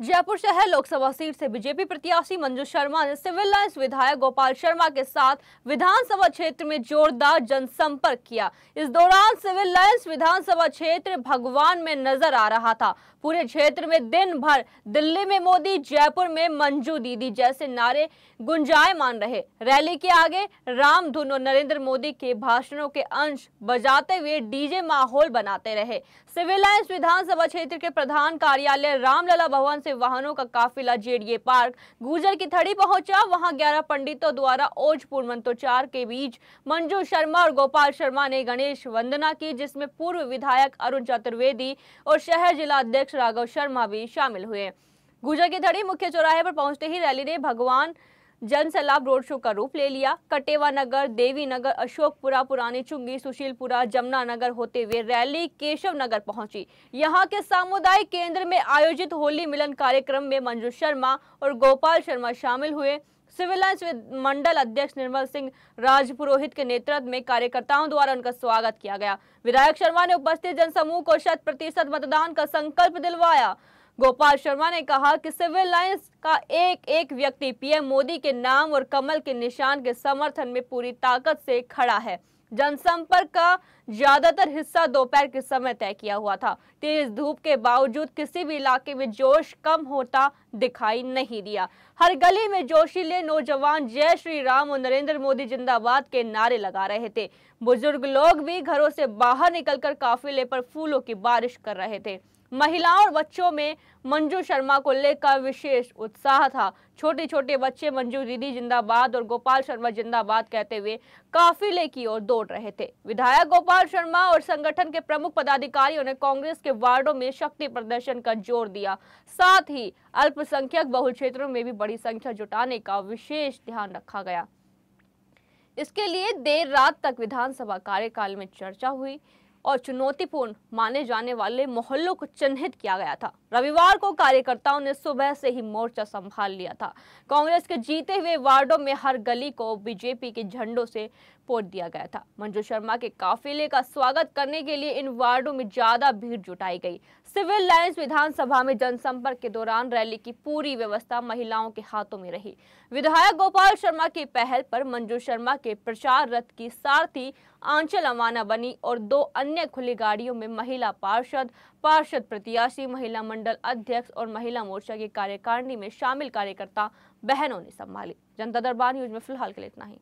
जयपुर शहर लोकसभा सीट से बीजेपी प्रत्याशी मंजू शर्मा ने सिविल लाइन्स विधायक गोपाल शर्मा के साथ विधानसभा क्षेत्र में जोरदार जनसंपर्क किया इस दौरान सिविल लाइन्स विधानसभा क्षेत्र भगवान में नजर आ रहा था पूरे क्षेत्र में दिन भर दिल्ली में मोदी जयपुर में मंजू दीदी जैसे नारे गुंजाय मान रहे रैली के आगे राम धुनो नरेंद्र मोदी के भाषणों के अंश बजाते हुए डीजे माहौल बनाते रहे सिविल लाइन्स विधानसभा क्षेत्र के प्रधान कार्यालय रामलला भवन से से वाहनों का काफिला जेडीए पार्क गुर्जर की थड़ी पहुंचा वहां 11 पंडितों द्वारा ओजपुर मंत्रोचार के बीच मंजू शर्मा और गोपाल शर्मा ने गणेश वंदना की जिसमें पूर्व विधायक अरुण चतुर्वेदी और शहर जिला अध्यक्ष राघव शर्मा भी शामिल हुए गुर्जर की थड़ी मुख्य चौराहे पर पहुंचते ही रैली ने भगवान जन सैलाब रोड शो का रूप ले लिया कटेवा नगर देवी नगर अशोकपुरा पुरानी चुंगी सुशीलपुरा जमुना नगर होते हुए रैली केशव नगर पहुंची यहां के सामुदायिक केंद्र में आयोजित होली मिलन कार्यक्रम में मंजू शर्मा और गोपाल शर्मा शामिल हुए सिविल लाइन्स मंडल अध्यक्ष निर्मल सिंह राजपुरोहित के नेतृत्व में कार्यकर्ताओं द्वारा उनका स्वागत किया गया विधायक शर्मा ने उपस्थित जनसमूह को शत प्रतिशत मतदान का संकल्प दिलवाया गोपाल शर्मा ने कहा कि सिविल लाइंस का एक एक व्यक्ति पीएम मोदी के नाम और कमल के निशान के समर्थन में पूरी ताकत से खड़ा है जनसंपर्क का ज्यादातर हिस्सा दोपहर के समय तय किया हुआ था तेज धूप के बावजूद किसी भी इलाके में जोश कम होता दिखाई नहीं दिया हर गली में जोशीले नौजवान जय श्री राम और नरेंद्र मोदी जिंदाबाद के नारे लगा रहे थे बुजुर्ग लोग भी घरों से बाहर निकलकर काफिले पर फूलों की बारिश कर रहे थे महिलाओं और बच्चों में मंजू शर्मा को लेकर विशेष उत्साह था छोटे छोटे बच्चे मंजू दीदी जिंदाबाद और गोपाल शर्मा जिंदाबाद कहते हुए काफिले की ओर दौड़ रहे थे विधायक गोपाल गोपाल शर्मा और संगठन के प्रमुख पदाधिकारियों ने कांग्रेस के वार्डो में शक्ति प्रदर्शन का जोर दिया साथ ही अल्पसंख्यक बहुल क्षेत्रों में भी बड़ी संख्या जुटाने का विशेष ध्यान रखा गया इसके लिए देर रात तक विधानसभा कार्यकाल में चर्चा हुई और चुनौतीपूर्ण माने जाने वाले मोहल्लों को चिन्हित किया गया था रविवार को कार्यकर्ताओं ने सुबह से ही मोर्चा संभाल लिया था कांग्रेस के जीते हुए वार्डो में हर गली को बीजेपी के झंडों से पोत दिया गया था मंजू शर्मा के काफिले का स्वागत करने के लिए इन वार्डो में ज्यादा भीड़ जुटाई गई सिविल लाइन्स विधानसभा में जनसंपर्क के दौरान रैली की पूरी व्यवस्था महिलाओं के हाथों में रही विधायक गोपाल शर्मा की पहल पर मंजू शर्मा के प्रचार रथ की सारथी आंचल अमाना बनी और दो अन्य खुली गाड़ियों में महिला पार्षद पार्षद प्रत्याशी महिला मंडल अध्यक्ष और महिला मोर्चा की कार्यकारिणी में शामिल कार्यकर्ता बहनों ने संभाली जनता दरबार न्यूज में फिलहाल के लिए इतना ही